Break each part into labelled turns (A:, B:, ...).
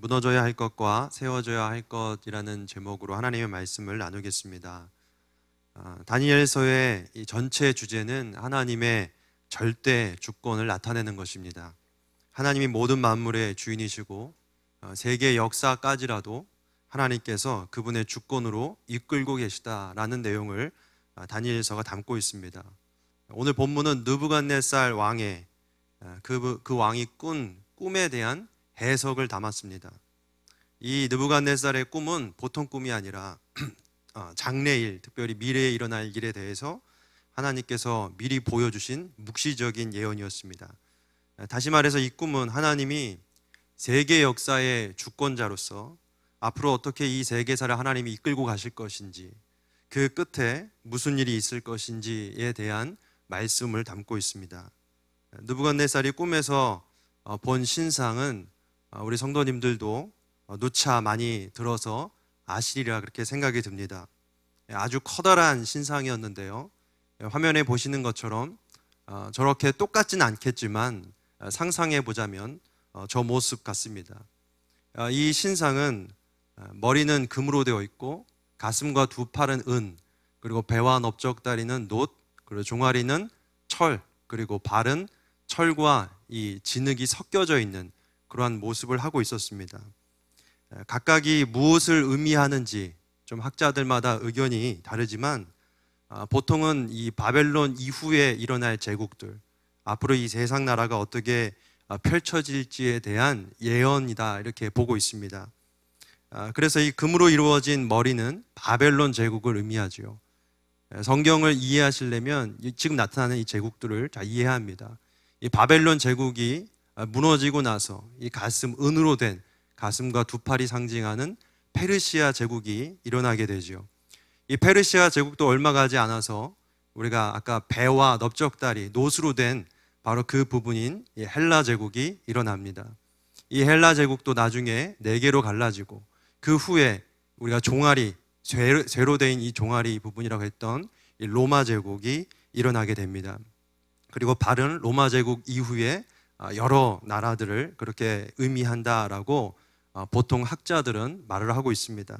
A: 무너져야 할 것과 세워져야 할 것이라는 제목으로 하나님의 말씀을 나누겠습니다. 아, 다니엘서의 전체 주제는 하나님의 절대 주권을 나타내는 것입니다. 하나님이 모든 만물의 주인이시고 어, 세계 역사까지라도 하나님께서 그분의 주권으로 이끌고 계시다라는 내용을 아, 다니엘서가 담고 있습니다. 오늘 본문은 느부갓네살 왕의 아, 그, 그 왕이 꾼 꿈에 대한 해석을 담았습니다. 이 느부갓네살의 꿈은 보통 꿈이 아니라 어, 장래일, 특별히 미래에 일어날 일에 대해서 하나님께서 미리 보여주신 묵시적인 예언이었습니다. 다시 말해서 이 꿈은 하나님이 세계 역사의 주권자로서 앞으로 어떻게 이 세계사를 하나님이 이끌고 가실 것인지 그 끝에 무슨 일이 있을 것인지에 대한 말씀을 담고 있습니다. 느부갓네살이 꿈에서 어, 본 신상은 어, 우리 성도님들도 어, 누차 많이 들어서 아시리라 그렇게 생각이 듭니다. 예, 아주 커다란 신상이었는데요. 예, 화면에 보시는 것처럼 어, 저렇게 똑같진 않겠지만 상상해 보자면 저 모습 같습니다. 이 신상은 머리는 금으로 되어 있고 가슴과 두 팔은 은, 그리고 배와 넓적다리는 놋, 그리고 종아리는 철, 그리고 발은 철과 이 진흙이 섞여져 있는 그러한 모습을 하고 있었습니다. 각각이 무엇을 의미하는지 좀 학자들마다 의견이 다르지만 아, 보통은 이 바벨론 이후에 일어날 제국들, 앞으로 이 세상 나라가 어떻게 아, 펼쳐질지에 대한 예언이다 이렇게 보고 있습니다. 아, 그래서 이 금으로 이루어진 머리는 바벨론 제국을 의미하지요. 성경을 이해하시려면 지금 나타나는 이 제국들을 잘 이해합니다. 이 바벨론 제국이 아, 무너지고 나서 이 가슴 은으로 된 가슴과 두 팔이 상징하는 페르시아 제국이 일어나게 되지요. 이 페르시아 제국도 얼마 가지 않아서 우리가 아까 배와 넓적다리, 노수로 된 바로 그 부분인 헬라 제국이 일어납니다. 이 헬라 제국도 나중에 네 개로 갈라지고 그 후에 우리가 종아리, 쇠로 된 이 종아리 부분이라고 했던 로마 제국이 일어나게 됩니다. 그리고 바른 로마 제국 이후에 아, 여러 나라들을 그렇게 의미한다라고 어, 보통 학자들은 말을 하고 있습니다.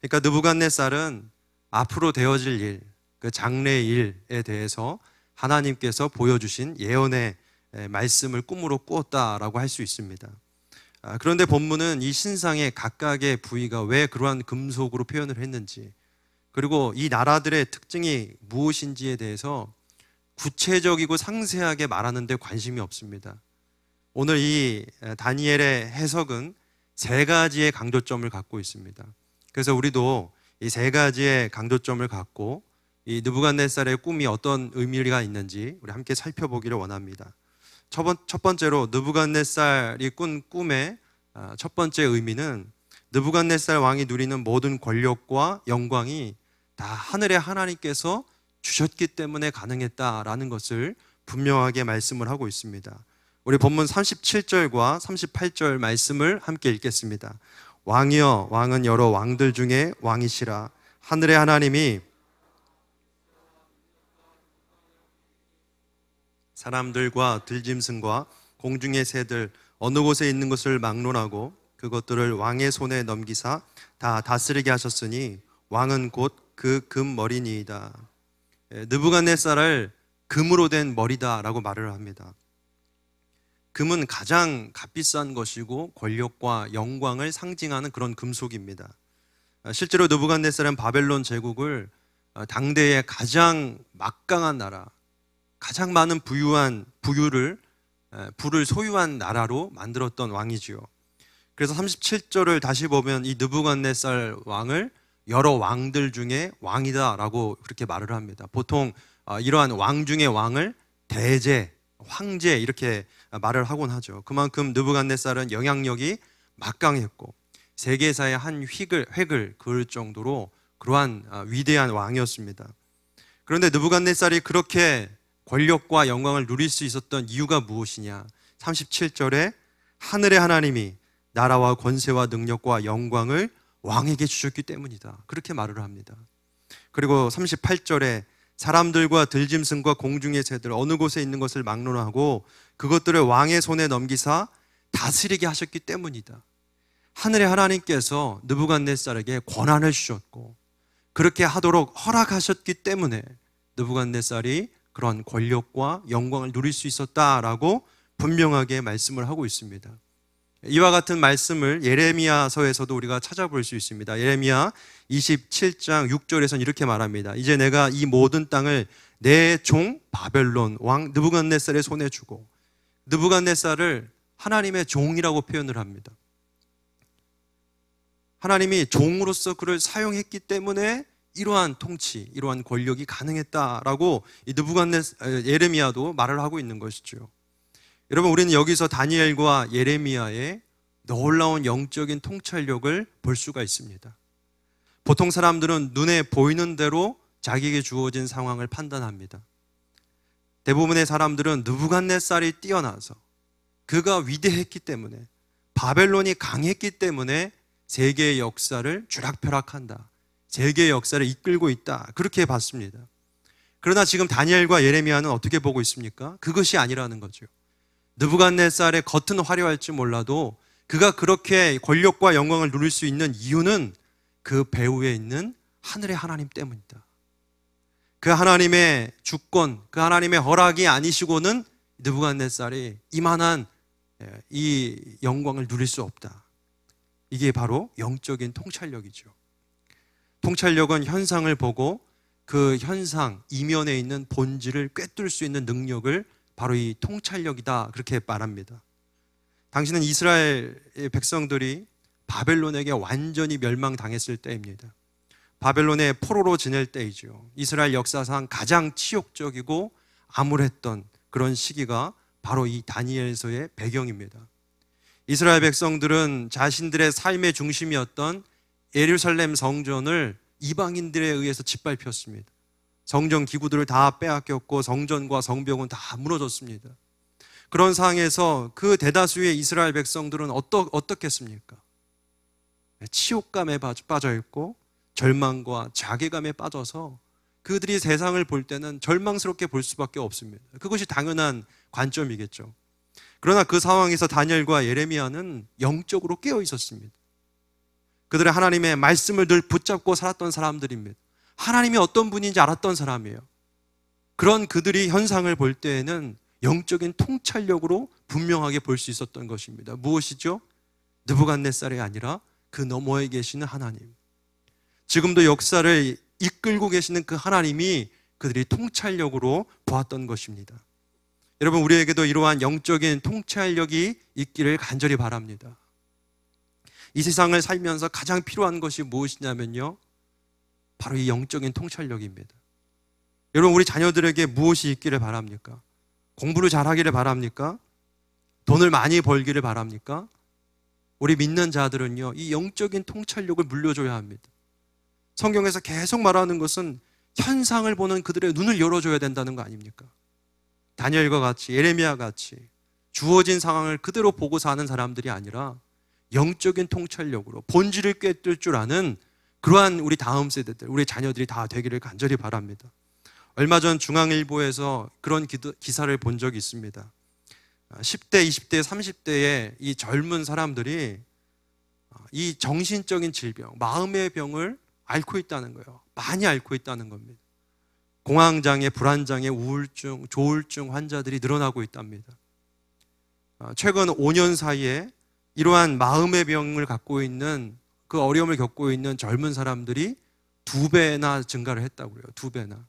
A: 그러니까 느부갓네살은 앞으로 되어질 일, 그 장래 일에 대해서 하나님께서 보여주신 예언의 말씀을 꿈으로 꾸었다라고 할 수 있습니다. 아, 그런데 본문은 이 신상의 각각의 부위가 왜 그러한 금속으로 표현을 했는지, 그리고 이 나라들의 특징이 무엇인지에 대해서 구체적이고 상세하게 말하는데 관심이 없습니다. 오늘 이 다니엘의 해석은 세 가지의 강조점을 갖고 있습니다. 그래서 우리도 이 세 가지의 강조점을 갖고 이 느부갓네살의 꿈이 어떤 의미가 있는지 우리 함께 살펴보기를 원합니다. 첫, 번, 째로 느부갓네살이 꾼 꿈의 아, 첫 번째 의미는 느부갓네살 왕이 누리는 모든 권력과 영광이 다 하늘의 하나님께서 주셨기 때문에 가능했다라는 것을 분명하게 말씀을 하고 있습니다. 우리 본문 37절과 38절 말씀을 함께 읽겠습니다. 왕이여 왕은 여러 왕들 중에 왕이시라 하늘의 하나님이 사람들과 들짐승과 공중의 새들 어느 곳에 있는 것을 막론하고 그것들을 왕의 손에 넘기사 다 다스리게 하셨으니 왕은 곧 그 금머리니이다. 예, 느부갓네살을 금으로 된 머리다라고 말을 합니다. 금은 가장 값비싼 것이고 권력과 영광을 상징하는 그런 금속입니다. 아, 실제로 느부갓네살은 바벨론 제국을 아, 당대의 가장 막강한 나라, 가장 많은 부유한 부유를 부를 소유한 나라로 만들었던 왕이지요. 그래서 37절을 다시 보면 이 느부갓네살 왕을 여러 왕들 중에 왕이다라고 그렇게 말을 합니다. 보통 아, 이러한 왕중에 왕을 대제, 황제 이렇게 말을 하곤 하죠. 그만큼 느부갓네살은 영향력이 막강했고 세계사의 한 획을 획을 그을 정도로 그러한 아, 위대한 왕이었습니다. 그런데 느부갓네살이 그렇게 권력과 영광을 누릴 수 있었던 이유가 무엇이냐? 37절에 하늘의 하나님이 나라와 권세와 능력과 영광을 왕에게 주셨기 때문이다. 그렇게 말을 합니다. 그리고 38절에 사람들과 들짐승과 공중의 새들 어느 곳에 있는 것을 막론하고 그것들을 왕의 손에 넘기사 다스리게 하셨기 때문이다. 하늘의 하나님께서 느부갓네살에게 권한을 주셨고 그렇게 하도록 허락하셨기 때문에 느부갓네살이 그런 권력과 영광을 누릴 수 있었다라고 분명하게 말씀을 하고 있습니다. 이와 같은 말씀을 예레미야서에서도 우리가 찾아볼 수 있습니다. 예레미야 27장 6절에서는 이렇게 말합니다. 이제 내가 이 모든 땅을 내 종 바벨론 왕 느부갓네살의 손에 주고 느부갓네살을 하나님의 종이라고 표현을 합니다. 하나님이 종으로서 그를 사용했기 때문에 이러한 통치, 이러한 권력이 가능했다라고 이 느부갓네 예레미야도 말을 하고 있는 것이죠. 여러분 우리는 여기서 다니엘과 예레미야의 놀라운 영적인 통찰력을 볼 수가 있습니다. 보통 사람들은 눈에 보이는 대로 자기에게 주어진 상황을 판단합니다. 대부분의 사람들은 느부갓네살이 뛰어나서 그가 위대했기 때문에 바벨론이 강했기 때문에 세계의 역사를 주락펴락한다. 세계의 역사를 이끌고 있다. 그렇게 봤습니다. 그러나 지금 다니엘과 예레미야는 어떻게 보고 있습니까? 그것이 아니라는 거죠. 느부갓네살의 겉은 화려할지 몰라도 그가 그렇게 권력과 영광을 누릴 수 있는 이유는 그 배후에 있는 하늘의 하나님 때문이다. 그 하나님의 주권, 그 하나님의 허락이 아니시고는 느부갓네살이 이만한 예, 이 영광을 누릴 수 없다. 이게 바로 영적인 통찰력이죠. 통찰력은 현상을 보고 그 현상 이면에 있는 본질을 꿰뚫수 있는 능력을 바로 이 통찰력이다 그렇게 말합니다. 당신은 이스라엘 백성들이 바벨론에게 완전히 멸망당했을 때입니다. 바벨론의 포로로 지낼 때이죠 이스라엘 역사상 가장 치욕적이고 암울했던 그런 시기가 바로 이 다니엘서의 배경입니다. 이스라엘 백성들은 자신들의 삶의 중심이었던 예루살렘 성전을 이방인들에 의해서 짓밟혔습니다. 성전 기구들을 다 빼앗겼고 성전과 성벽은 다 무너졌습니다. 그런 상황에서 그 대다수의 이스라엘 백성들은 어떠, 어떻겠습니까? 치욕감에 빠져 있고 절망과 자괴감에 빠져서 그들이 세상을 볼 때는 절망스럽게 볼 수밖에 없습니다. 그것이 당연한 관점이겠죠. 그러나 그 상황에서 다니엘과 예레미야는 영적으로 깨어 있었습니다. 그들의 하나님의 말씀을 늘 붙잡고 살았던 사람들입니다. 하나님이 어떤 분인지 알았던 사람이에요. 그런 그들이 현상을 볼 때에는 영적인 통찰력으로 분명하게 볼 수 있었던 것입니다. 무엇이죠? 느부갓네살이 아니라 그 너머에 계시는 하나님. 지금도 역사를 이끌고 계시는 그 하나님이 그들이 통찰력으로 보았던 것입니다. 여러분 우리에게도 이러한 영적인 통찰력이 있기를 간절히 바랍니다. 이 세상을 살면서 가장 필요한 것이 무엇이냐면요. 바로 이 영적인 통찰력입니다. 여러분, 우리 자녀들에게 무엇이 있기를 바랍니까? 공부를 잘하기를 바랍니까? 돈을 많이 벌기를 바랍니까? 우리 믿는 자들은요, 이 영적인 통찰력을 물려줘야 합니다. 성경에서 계속 말하는 것은 현상을 보는 그들의 눈을 열어줘야 된다는 거 아닙니까? 다니엘과 같이, 예레미야 같이, 주어진 상황을 그대로 보고 사는 사람들이 아니라 영적인 통찰력으로 본질을 꿰뚫 줄 아는 그러한 우리 다음 세대들, 우리 자녀들이 다 되기를 간절히 바랍니다. 얼마 전 중앙일보에서 그런 기도, 기사를 본 적이 있습니다. 10대, 아, 20대, 30대의 이 젊은 사람들이 아, 이 정신적인 질병, 마음의 병을 앓고 있다는 거예요. 많이 앓고 있다는 겁니다. 공황장애, 불안장애, 우울증, 조울증 환자들이 늘어나고 있답니다. 아, 최근 5년 사이에 이러한 마음의 병을 갖고 있는 그 어려움을 겪고 있는 젊은 사람들이 두 배나 증가를 했다고요. 그래두 배나.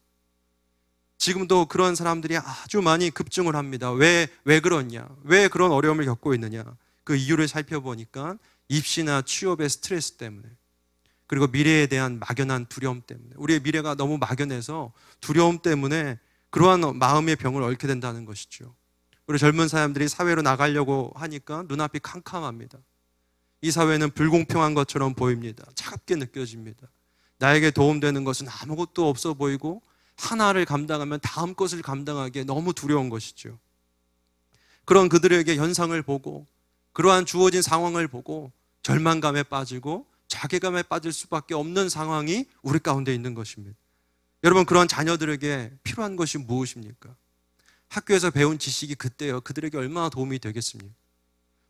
A: 지금도 그런 사람들이 아주 많이 급증을 합니다. 왜, 왜 그러냐? 왜 그런 어려움을 겪고 있느냐? 그 이유를 살펴보니까 입시나 취업의 스트레스 때문에 그리고 미래에 대한 막연한 두려움 때문에 우리의 미래가 너무 막연해서 두려움 때문에 그러한 마음의 병을 얽게 된다는 것이죠. 우리 젊은 사람들이 사회로 나가려고 하니까 눈앞이 캄캄합니다. 이 사회는 불공평한 것처럼 보입니다. 차갑게 느껴집니다. 나에게 도움되는 것은 아무것도 없어 보이고 하나를 감당하면 다음 것을 감당하기에 너무 두려운 것이죠. 그런 그들에게 현상을 보고 그러한 주어진 상황을 보고 절망감에 빠지고 자괴감에 빠질 수밖에 없는 상황이 우리 가운데 있는 것입니다. 여러분 그러한 자녀들에게 필요한 것이 무엇입니까? 학교에서 배운 지식이 그때요 그들에게 얼마나 도움이 되겠습니까?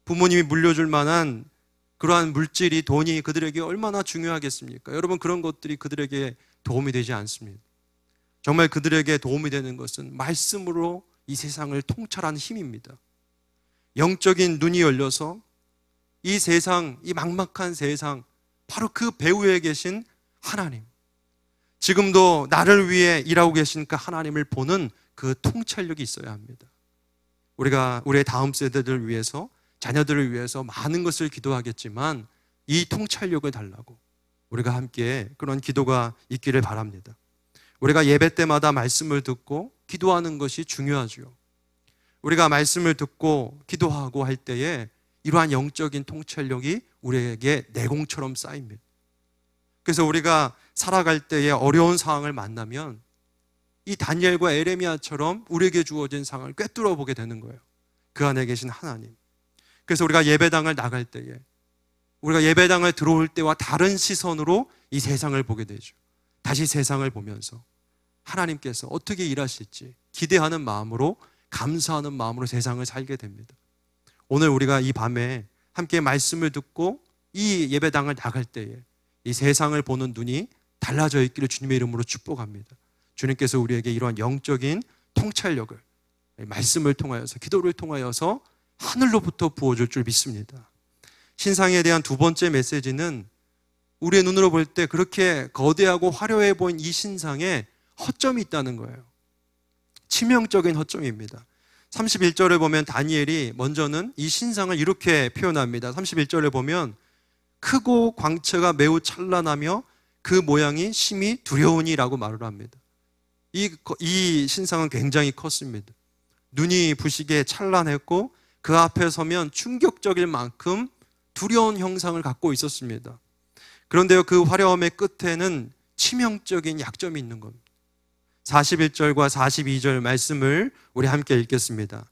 A: 부모님이 물려줄 만한 그러한 물질이 돈이 그들에게 얼마나 중요하겠습니까? 여러분 그런 것들이 그들에게 도움이 되지 않습니다. 정말 그들에게 도움이 되는 것은 말씀으로 이 세상을 통찰한 힘입니다. 영적인 눈이 열려서 이 세상, 이 막막한 세상, 바로 그 배후에 계신 하나님. 지금도 나를 위해 일하고 계신 그 하나님을 보는 그 통찰력이 있어야 합니다. 우리가 우리의 다음 세대들을 위해서 자녀들을 위해서 많은 것을 기도하겠지만 이 통찰력을 달라고 우리가 함께 그런 기도가 있기를 바랍니다. 우리가 예배 때마다 말씀을 듣고 기도하는 것이 중요하죠. 우리가 말씀을 듣고 기도하고 할 때에 이러한 영적인 통찰력이 우리에게 내공처럼 쌓입니다. 그래서 우리가 살아갈 때에 어려운 상황을 만나면 이 다니엘과 에레미야처럼 우리에게 주어진 상황을 꿰뚫어 보게 되는 거예요. 그 안에 계신 하나님. 그래서 우리가 예배당을 나갈 때에 우리가 예배당을 들어올 때와 다른 시선으로 이 세상을 보게 되죠. 다시 세상을 보면서 하나님께서 어떻게 일하실지 기대하는 마음으로 감사하는 마음으로 세상을 살게 됩니다. 오늘 우리가 이 밤에 함께 말씀을 듣고 이 예배당을 나갈 때에 이 세상을 보는 눈이 달라져 있기를 주님의 이름으로 축복합니다. 주님께서 우리에게 이러한 영적인 통찰력을 말씀을 통하여서 기도를 통하여서 하늘로부터 부어줄 줄 믿습니다. 신상에 대한 두 번째 메시지는 우리의 눈으로 볼 때 그렇게 거대하고 화려해 보인 이 신상에 허점이 있다는 거예요. 치명적인 허점입니다. 31절을 보면 다니엘이 먼저는 이 신상을 이렇게 표현합니다. 31절을 보면 크고 광채가 매우 찬란하며 그 모양이 심히 두려우니라고 말을 합니다. 이, 이 신상은 굉장히 컸습니다. 눈이 부시게 찬란했고 그 앞에 서면 충격적일 만큼 두려운 형상을 갖고 있었습니다. 그런데요, 그 화려함의 끝에는 치명적인 약점이 있는 겁니다. 41절과 42절 말씀을 우리 함께 읽겠습니다.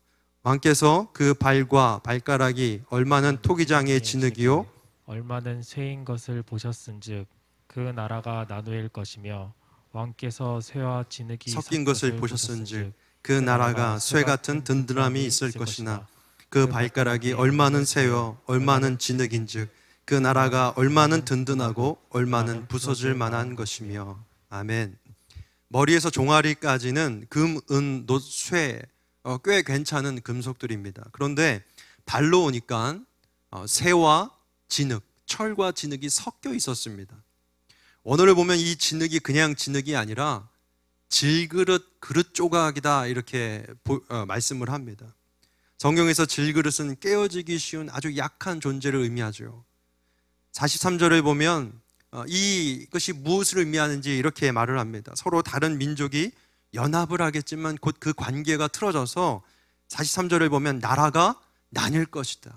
A: 왕께서 그 발과 발가락이 얼마는 토기장의 네, 진흙이요 얼마는 새인 것을 보셨은즉 그 나라가 나누일 것이며 왕께서 새와 진흙이 섞인 것을 보셨은즉 그, 그 나라가 쇠 같은 든든함이 있을 것이나 그 발가락이 그 얼마는 새요 얼마는 진흙인즉 그 나라가 얼마는 든든하고 얼마는 부서질 만한 것이며 아멘. 머리에서 종아리까지는 금, 은, 노, 쇠, 어, 꽤 괜찮은 금속들입니다. 그런데 발로 오니까 어, 새와 진흙, 철과 진흙이 섞여 있었습니다. 오늘을 보면 이 진흙이 그냥 진흙이 아니라 질그릇 그릇 조각이다 이렇게 보, 어, 말씀을 합니다. 성경에서 질그릇은 깨어지기 쉬운 아주 약한 존재를 의미하죠. 43절을 보면 어, 이것이 무엇을 의미하는지 이렇게 말을 합니다. 서로 다른 민족이 연합을 하겠지만 곧 그 관계가 틀어져서 43절을 보면 나라가 나뉠 것이다.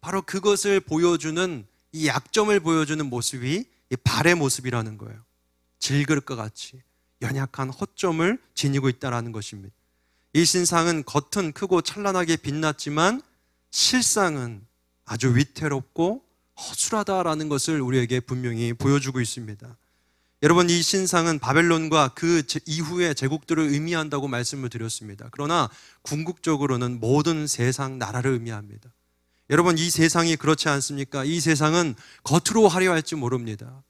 A: 바로 그것을 보여주는 이 약점을 보여주는 모습이 이 발의 모습이라는 거예요. 질그릇과 같이 연약한 허점을 지니고 있다는 것입니다. 이 신상은 겉은 크고 찬란하게 빛났지만 실상은 아주 위태롭고 허술하다라는 것을 우리에게 분명히 보여주고 있습니다. 여러분 이 신상은 바벨론과 그 이후의 제국들을 의미한다고 말씀을 드렸습니다. 그러나 궁극적으로는 모든 세상 나라를 의미합니다. 여러분 이 세상이 그렇지 않습니까? 이 세상은 겉으로 화려할지 모릅니다.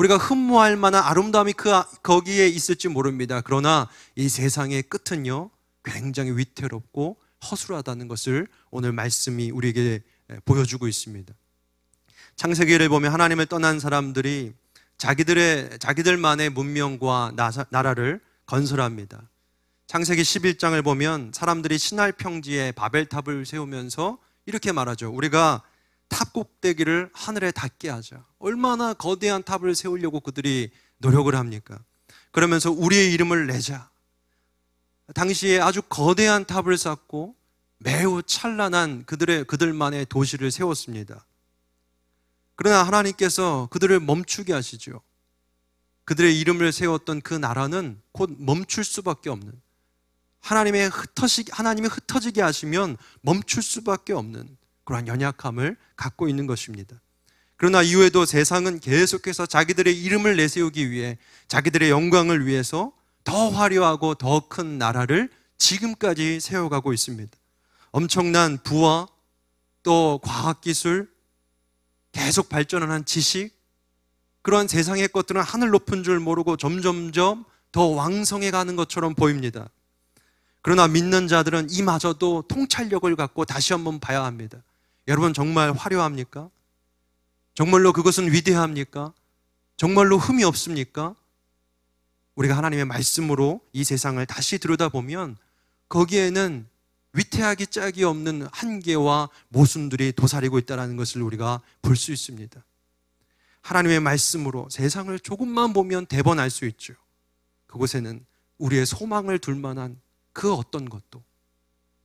A: 우리가 흠모할 만한 아름다움이 그 아, 거기에 있을지 모릅니다. 그러나 이 세상의 끝은요 굉장히 위태롭고 허술하다는 것을 오늘 말씀이 우리에게 보여주고 있습니다. 창세기를 보면 하나님을 떠난 사람들이 자기들의 자기들만의 문명과 나라를 건설합니다. 창세기 11장을 보면 사람들이 신할 평지에 바벨탑을 세우면서 이렇게 말하죠. 우리가 탑 꼭대기를 하늘에 닿게 하자. 얼마나 거대한 탑을 세우려고 그들이 노력을 합니까? 그러면서 우리의 이름을 내자. 당시에 아주 거대한 탑을 쌓고 매우 찬란한 그들의 그들만의 도시를 세웠습니다. 그러나 하나님께서 그들을 멈추게 하시죠. 그들의 이름을 세웠던 그 나라는 곧 멈출 수밖에 없는 하나님의 흩어지 하나님이 흩어지게 하시면 멈출 수밖에 없는 그러한 연약함을 갖고 있는 것입니다. 그러나 이후에도 세상은 계속해서 자기들의 이름을 내세우기 위해 자기들의 영광을 위해서 더 화려하고 더 큰 나라를 지금까지 세워가고 있습니다. 엄청난 부와 또 과학기술, 계속 발전하는 지식, 그러한 세상의 것들은 하늘 높은 줄 모르고 점점점 더 왕성해 가는 것처럼 보입니다. 그러나 믿는 자들은 이마저도 통찰력을 갖고 다시 한번 봐야 합니다. 여러분 정말 화려합니까? 정말로 그것은 위대합니까? 정말로 흠이 없습니까? 우리가 하나님의 말씀으로 이 세상을 다시 들여다보면 거기에는 위태하기 짝이 없는 한계와 모순들이 도사리고 있다는 것을 우리가 볼 수 있습니다. 하나님의 말씀으로 세상을 조금만 보면 대번 알 수 있죠. 그곳에는 우리의 소망을 둘 만한 그 어떤 것도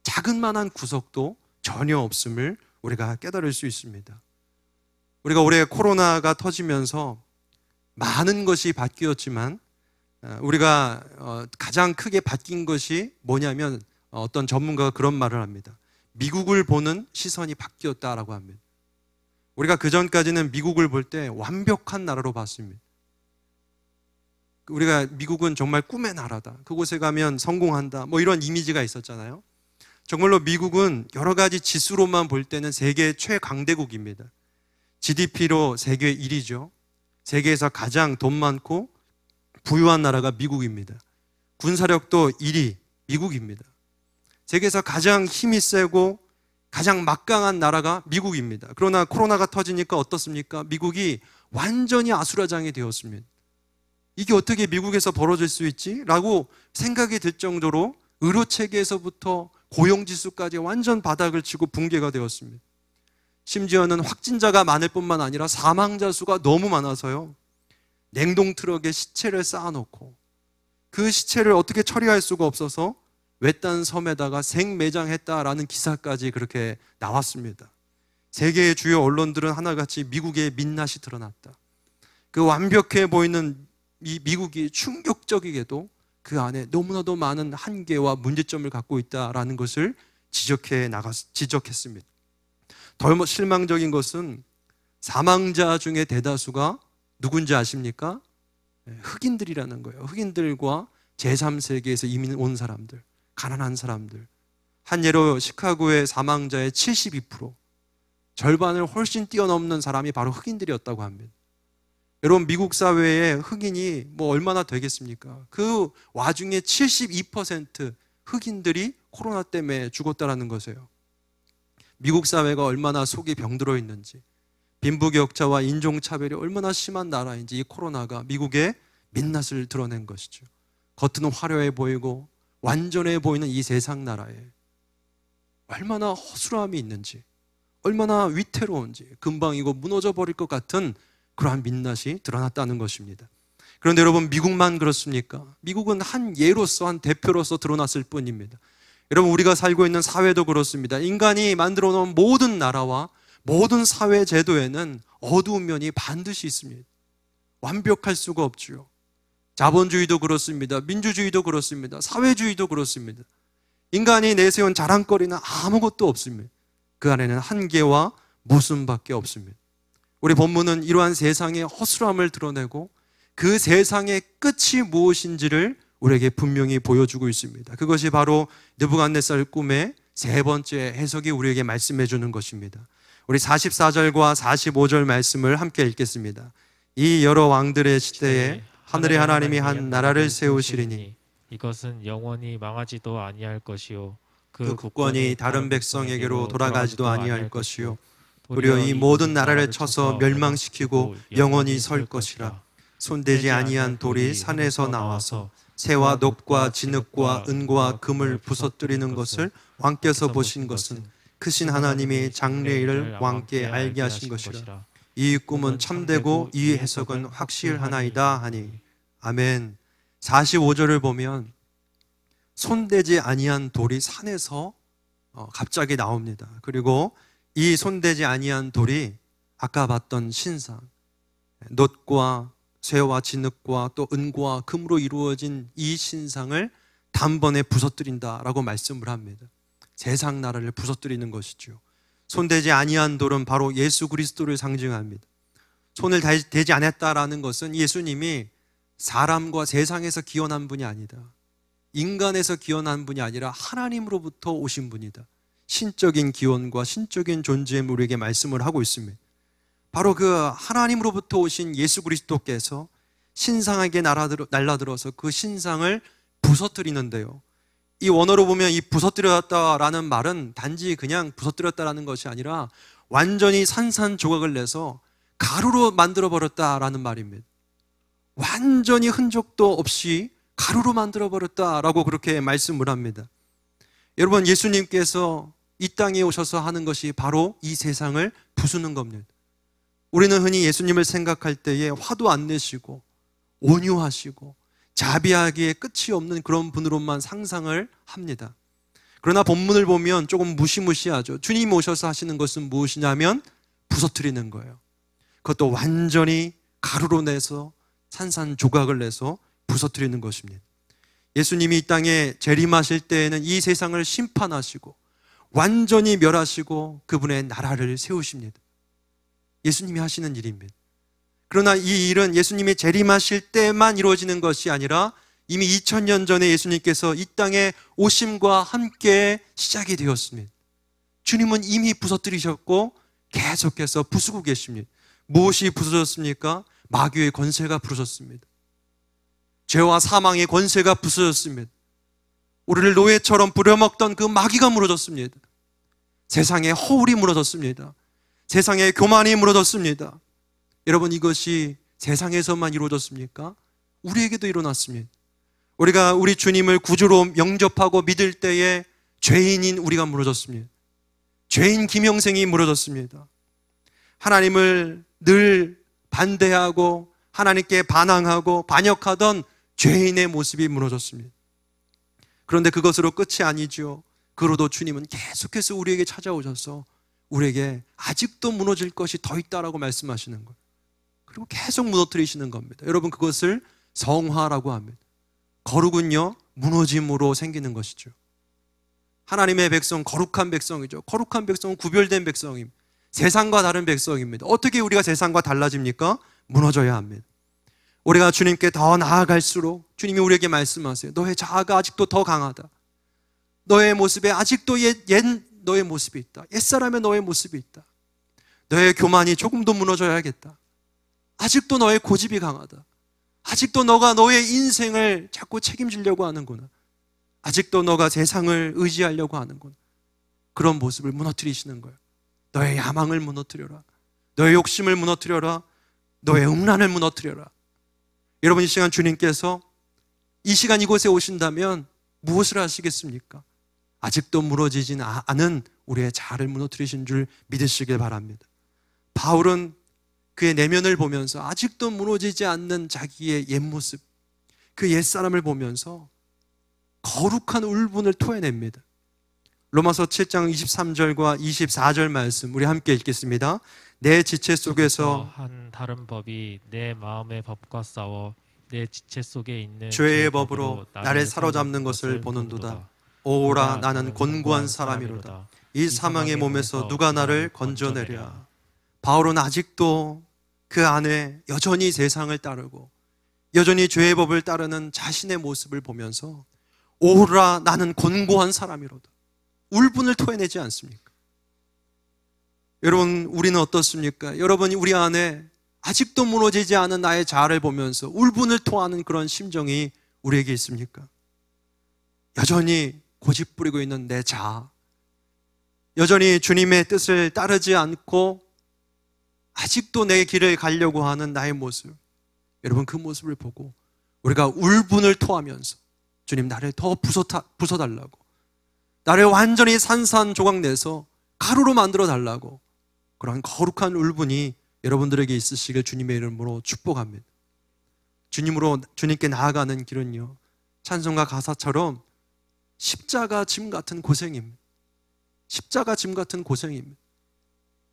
A: 작은 만한 구석도 전혀 없음을 우리가 깨달을 수 있습니다. 우리가 올해 코로나가 터지면서 많은 것이 바뀌었지만 어, 우리가 어, 가장 크게 바뀐 것이 뭐냐면 어, 어떤 전문가가 그런 말을 합니다. 미국을 보는 시선이 바뀌었다라고 합니다. 우리가 그 전까지는 미국을 볼 때 완벽한 나라로 봤습니다. 우리가 미국은 정말 꿈의 나라다. 그곳에 가면 성공한다. 뭐 이런 이미지가 있었잖아요. 정말로 미국은 여러 가지 지수로만 볼 때는 세계 최강대국입니다. GDP로 세계 1위죠. 세계에서 가장 돈 많고 부유한 나라가 미국입니다. 군사력도 1위 미국입니다. 세계에서 가장 힘이 세고 가장 막강한 나라가 미국입니다. 그러나 코로나가 터지니까 어떻습니까? 미국이 완전히 아수라장이 되었습니다. 이게 어떻게 미국에서 벌어질 수 있지? 라고 생각이 들 정도로 의료 체계에서부터 고용지수까지 완전 바닥을 치고 붕괴가 되었습니다. 심지어는 확진자가 많을 뿐만 아니라 사망자 수가 너무 많아서요. 냉동 트럭에 시체를 쌓아놓고 그 시체를 어떻게 처리할 수가 없어서 외딴 섬에다가 생매장했다라는 기사까지 그렇게 나왔습니다. 세계의 주요 언론들은 하나같이 미국의 민낯이 드러났다. 그 완벽해 보이는 이 미국이 충격적이게도 그 안에 너무나도 많은 한계와 문제점을 갖고 있다라는 것을 지적해 나가 지적했습니다. 덜 실망적인 것은 사망자 중에 대다수가 누군지 아십니까? 예, 흑인들이라는 거예요. 흑인들과 제3세계에서 이민 온 사람들, 가난한 사람들. 한 예로 시카고의 사망자의 72%, 절반을 훨씬 뛰어넘는 사람이 바로 흑인들이었다고 합니다. 여러분 미국 사회에 흑인이 뭐 얼마나 되겠습니까? 그 와중에 72% 흑인들이 코로나 때문에 죽었다라는 거세요. 미국 사회가 얼마나 속이 병들어 있는지, 빈부격차와 인종차별이 얼마나 심한 나라인지 이 코로나가 미국의 민낯을 드러낸 것이죠. 겉은 화려해 보이고 완전해 보이는 이 세상 나라에 얼마나 허술함이 있는지, 얼마나 위태로운지, 금방 이거 무너져 버릴 것 같은 그러한 민낯이 드러났다는 것입니다. 그런데 여러분 미국만 그렇습니까? 미국은 한 예로서 한 대표로서 드러났을 뿐입니다. 여러분 우리가 살고 있는 사회도 그렇습니다. 인간이 만들어 놓은 모든 나라와 모든 사회 제도에는 어두운 면이 반드시 있습니다. 완벽할 수가 없지요. 자본주의도 그렇습니다. 민주주의도 그렇습니다. 사회주의도 그렇습니다. 인간이 내세운 자랑거리는 아무것도 없습니다. 그 안에는 한계와 모순밖에 없습니다. 우리 본문은 이러한 세상의 허술함을 드러내고 그 세상의 끝이 무엇인지를 우리에게 분명히 보여주고 있습니다. 그것이 바로 느부갓네살 꿈의 세 번째 해석이 우리에게 말씀해 주는 것입니다. 우리 44절과 45절 말씀을 함께 읽겠습니다. 이 여러 왕들의 시대에 하늘의 하나님이 한 나라를 세우시리니 이것은 영원히 망하지도 아니할 것이요 그, 그 국권이 다른 백성에게로 돌아가지도 아니할 것이요 도리어 이 모든 나라를 쳐서 멸망시키고 영원히 설 것이라 손대지 아니한 돌이 산에서 나와서 새와 높과 진흙과 은과 금을 부서뜨리는 것을 왕께서 보신 것은 크신 하나님이 장래일을 왕께 알게 하신 것이라 이 꿈은 참되고 이 해석은 확실하나이다 하니 아멘 45절을 보면 손대지 아니한 돌이 산에서 어, 갑자기 나옵니다 그리고 이 손대지 아니한 돌이 아까 봤던 신상, 놋과 쇠와 진흙과 또 은과 금으로 이루어진 이 신상을 단번에 부서뜨린다라고 말씀을 합니다. 세상 나라를 부서뜨리는 것이죠. 손대지 아니한 돌은 바로 예수 그리스도를 상징합니다. 손을 대지 않았다라는 것은 예수님이 사람과 세상에서 기원한 분이 아니다. 인간에서 기원한 분이 아니라 하나님으로부터 오신 분이다. 신적인 기원과 신적인 존재의 우리에게 말씀을 하고 있습니다. 바로 그 하나님으로부터 오신 예수 그리스도께서 신상에게 날아들어서 그 신상을 부서뜨리는데요. 이 원어로 보면 이 부서뜨렸다라는 말은 단지 그냥 부서뜨렸다라는 것이 아니라 완전히 산산조각을 내서 가루로 만들어 버렸다라는 말입니다. 완전히 흔적도 없이 가루로 만들어 버렸다라고 그렇게 말씀을 합니다. 여러분 예수님께서 이 땅에 오셔서 하는 것이 바로 이 세상을 부수는 겁니다. 우리는 흔히 예수님을 생각할 때에 화도 안 내시고 온유하시고 자비하기에 끝이 없는 그런 분으로만 상상을 합니다. 그러나 본문을 보면 조금 무시무시하죠. 주님 오셔서 하시는 것은 무엇이냐면 부서뜨리는 거예요. 그것도 완전히 가루로 내서 산산조각을 내서 부서뜨리는 것입니다. 예수님이 이 땅에 재림하실 때에는 이 세상을 심판하시고 완전히 멸하시고 그분의 나라를 세우십니다. 예수님이 하시는 일입니다. 그러나 이 일은 예수님이 재림하실 때만 이루어지는 것이 아니라 이미 2000년 전에 예수님께서 이 땅에 오심과 함께 시작이 되었습니다. 주님은 이미 부서뜨리셨고 계속해서 부수고 계십니다. 무엇이 부서졌습니까? 마귀의 권세가 부서졌습니다. 죄와 사망의 권세가 부서졌습니다. 우리를 노예처럼 부려먹던 그 마귀가 무너졌습니다. 세상의 허울이 무너졌습니다. 세상의 교만이 무너졌습니다. 여러분 이것이 세상에서만 이루어졌습니까? 우리에게도 일어났습니다. 우리가 우리 주님을 구주로 영접하고 믿을 때에 죄인인 우리가 무너졌습니다. 죄인 김영생이 무너졌습니다. 하나님을 늘 반대하고 하나님께 반항하고 반역하던 죄인의 모습이 무너졌습니다. 그런데 그것으로 끝이 아니지요. 그러도 주님은 계속해서 우리에게 찾아오셔서 우리에게 아직도 무너질 것이 더 있다라고 말씀하시는 거예요. 그리고 계속 무너뜨리시는 겁니다. 여러분 그것을 성화라고 합니다. 거룩은요 무너짐으로 생기는 것이죠. 하나님의 백성 거룩한 백성이죠. 거룩한 백성은 구별된 백성임. 세상과 다른 백성입니다. 어떻게 우리가 세상과 달라집니까? 무너져야 합니다. 우리가 주님께 더 나아갈수록 주님이 우리에게 말씀하세요. 너의 자아가 아직도 더 강하다. 너의 모습에 아직도 옛, 옛 너의 모습이 있다. 옛사람의 너의 모습이 있다. 너의 교만이 조금 더 무너져야겠다. 아직도 너의 고집이 강하다. 아직도 너가 너의 인생을 자꾸 책임지려고 하는구나. 아직도 너가 세상을 의지하려고 하는구나. 그런 모습을 무너뜨리시는 거예요. 너의 야망을 무너뜨려라. 너의 욕심을 무너뜨려라. 너의 음란을 무너뜨려라. 여러분 이 시간 주님께서 이 시간 이곳에 오신다면 무엇을 하시겠습니까? 아직도 무너지진 아- 않은 우리의 자를 무너뜨리신 줄 믿으시길 바랍니다. 바울은 그의 내면을 보면서 아직도 무너지지 않는 자기의 옛모습, 그 옛사람을 보면서 거룩한 울분을 토해냅니다. 로마서 7장 23절과 24절 말씀 우리 함께 읽겠습니다. 내 지체 속에서 한 다른 법이 내 마음의 법과 싸워 내 지체 속에 있는 죄의 법으로 나를 사로잡는 것을 보는도다. 오라 나는 권고한 사람이로다. 이 사망의 몸에서 누가 나를 건져내랴. 바울은 아직도 그 안에 여전히 세상을 따르고 여전히 죄의 법을 따르는 자신의 모습을 보면서 오라 나는 권고한 사람이로다. 울분을 토해내지 않습니까? 여러분 우리는 어떻습니까? 여러분 이 우리 안에 아직도 무너지지 않은 나의 자아를 보면서 울분을 토하는 그런 심정이 우리에게 있습니까? 여전히 고집 부리고 있는 내 자, 여전히 주님의 뜻을 따르지 않고 아직도 내 길을 가려고 하는 나의 모습. 여러분 그 모습을 보고 우리가 울분을 토하면서 주님 나를 더 부서타, 부서달라고 나를 완전히 산산조각 내서 가루로 만들어 달라고 그러 거룩한 울분이 여러분들에게 있으시길 주님의 이름으로 축복합니다. 주님으로 주님께 나아가는 길은요 찬송과 가사처럼 십자가 짐 같은 고생입니다. 십자가 짐 같은 고생입니다.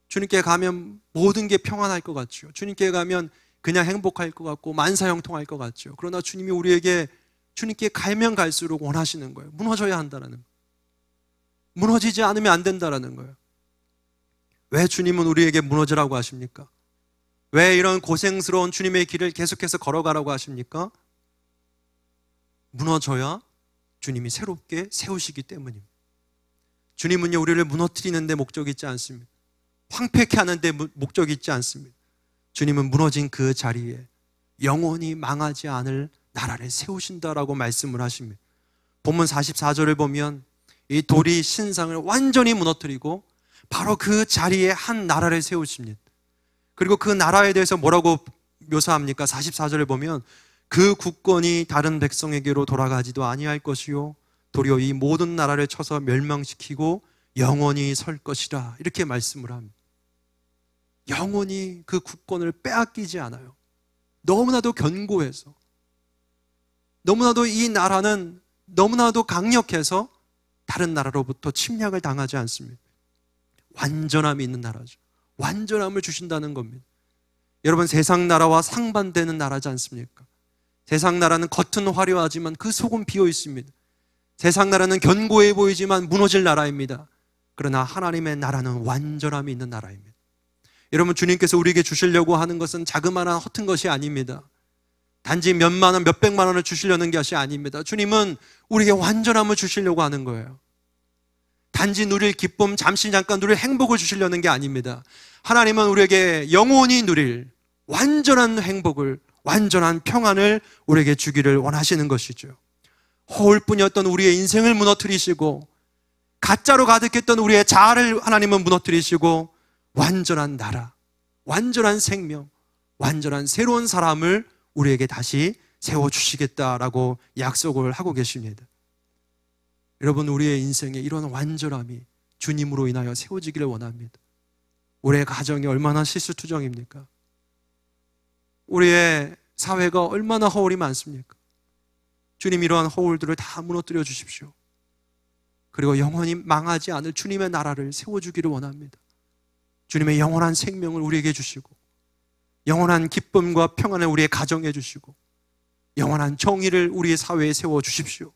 A: 주님께 가면 모든 게 평안할 것 같죠. 주님께 가면 그냥 행복할 것 같고 만사형통할 것 같죠. 그러나 주님이 우리에게 주님께 갈면 갈수록 원하시는 거예요. 무너져야 한다는 거예요. 무너지지 않으면 안된다는 거예요. 왜 주님은 우리에게 무너지라고 하십니까? 왜 이런 고생스러운 주님의 길을 계속해서 걸어가라고 하십니까? 무너져야 주님이 새롭게 세우시기 때문입니다. 주님은요, 우리를 무너뜨리는데 목적이 있지 않습니다. 황폐케 하는데 목적이 있지 않습니다. 주님은 무너진 그 자리에 영원히 망하지 않을 나라를 세우신다라고 말씀을 하십니다. 본문 44절을 보면 이 돌이 신상을 완전히 무너뜨리고 바로 그 자리에 한 나라를 세우십니다. 그리고 그 나라에 대해서 뭐라고 묘사합니까? 44절을 보면 그 국권이 다른 백성에게로 돌아가지도 아니할 것이요 도리어 이 모든 나라를 쳐서 멸망시키고 영원히 설 것이라 이렇게 말씀을 합니다. 영원히 그 국권을 빼앗기지 않아요. 너무나도 견고해서 너무나도 이 나라는 너무나도 강력해서 다른 나라로부터 침략을 당하지 않습니다. 완전함이 있는 나라죠. 완전함을 주신다는 겁니다. 여러분 세상 나라와 상반되는 나라지 않습니까? 세상 나라는 겉은 화려하지만 그 속은 비어 있습니다. 세상 나라는 견고해 보이지만 무너질 나라입니다. 그러나 하나님의 나라는 완전함이 있는 나라입니다. 여러분 주님께서 우리에게 주시려고 하는 것은 자그마한 허튼 것이 아닙니다. 단지 몇만 원, 몇백만 원을 주시려는 것이 아닙니다. 주님은 우리에게 완전함을 주시려고 하는 거예요. 단지 누릴 기쁨, 잠시 잠깐 누릴 행복을 주시려는 게 아닙니다. 하나님은 우리에게 영원히 누릴 완전한 행복을 완전한 평안을 우리에게 주기를 원하시는 것이죠. 허울뿐이었던 우리의 인생을 무너뜨리시고 가짜로 가득했던 우리의 자아를 하나님은 무너뜨리시고 완전한 나라, 완전한 생명, 완전한 새로운 사람을 우리에게 다시 세워주시겠다라고 약속을 하고 계십니다. 여러분, 우리의 인생에 이런 완전함이 주님으로 인하여 세워지기를 원합니다. 올해 가정이 얼마나 실수투정입니까? 우리의 사회가 얼마나 허울이 많습니까? 주님 이러한 허울들을 다 무너뜨려 주십시오. 그리고 영원히 망하지 않을 주님의 나라를 세워주기를 원합니다. 주님의 영원한 생명을 우리에게 주시고, 영원한 기쁨과 평안을 우리의 가정에 주시고, 영원한 정의를 우리의 사회에 세워 주십시오.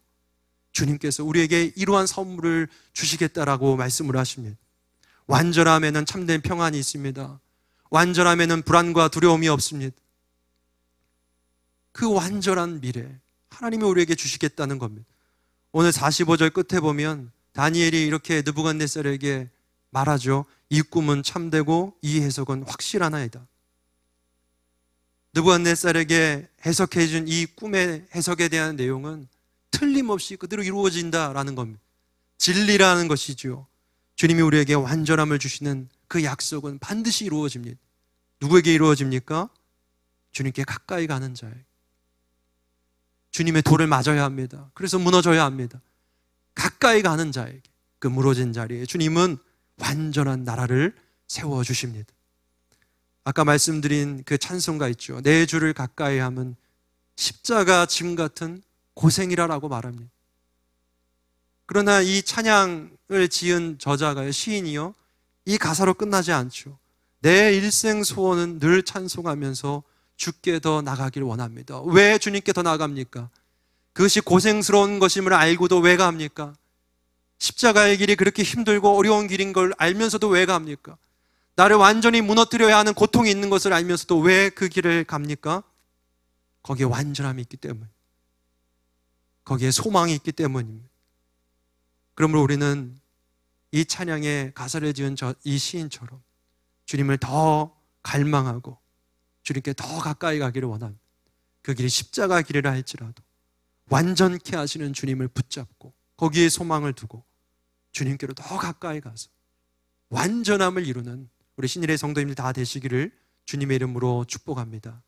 A: 주님께서 우리에게 이러한 선물을 주시겠다라고 말씀을 하십니다. 완전함에는 참된 평안이 있습니다. 완전함에는 불안과 두려움이 없습니다. 그 완전한 미래 하나님이 우리에게 주시겠다는 겁니다. 오늘 45절 끝에 보면 다니엘이 이렇게 느부갓네살에게 말하죠. 이 꿈은 참되고 이 해석은 확실하나이다. 느부갓네살에게 해석해 준 이 꿈의 해석에 대한 내용은 틀림없이 그대로 이루어진다라는 겁니다. 진리라는 것이지요. 주님이 우리에게 완전함을 주시는 그 약속은 반드시 이루어집니다. 누구에게 이루어집니까? 주님께 가까이 가는 자에게. 주님의 돌을 맞아야 합니다. 그래서 무너져야 합니다. 가까이 가는 자에게 그 무너진 자리에 주님은 완전한 나라를 세워 주십니다. 아까 말씀드린 그 찬송가 있죠. 내 주를 가까이 하면 십자가 짐 같은 고생이라라고 말합니다. 그러나 이 찬양을 지은 저자가요, 시인이요, 이 가사로 끝나지 않죠. 내 일생 소원은 늘 찬송하면서 주께 더 나가길 원합니다. 왜 주님께 더 나갑니까? 그것이 고생스러운 것임을 알고도 왜 갑니까? 십자가의 길이 그렇게 힘들고 어려운 길인 걸 알면서도 왜 갑니까? 나를 완전히 무너뜨려야 하는 고통이 있는 것을 알면서도 왜 그 길을 갑니까? 거기에 완전함이 있기 때문. 거기에 소망이 있기 때문입니다. 그러므로 우리는 이 찬양의 가사를 지은 저, 이 시인처럼 주님을 더 갈망하고 주님께 더 가까이 가기를 원합니다. 그 길이 십자가 길이라 할지라도 완전케 하시는 주님을 붙잡고 거기에 소망을 두고 주님께로 더 가까이 가서 완전함을 이루는 우리 신일의 성도님들 다 되시기를 주님의 이름으로 축복합니다.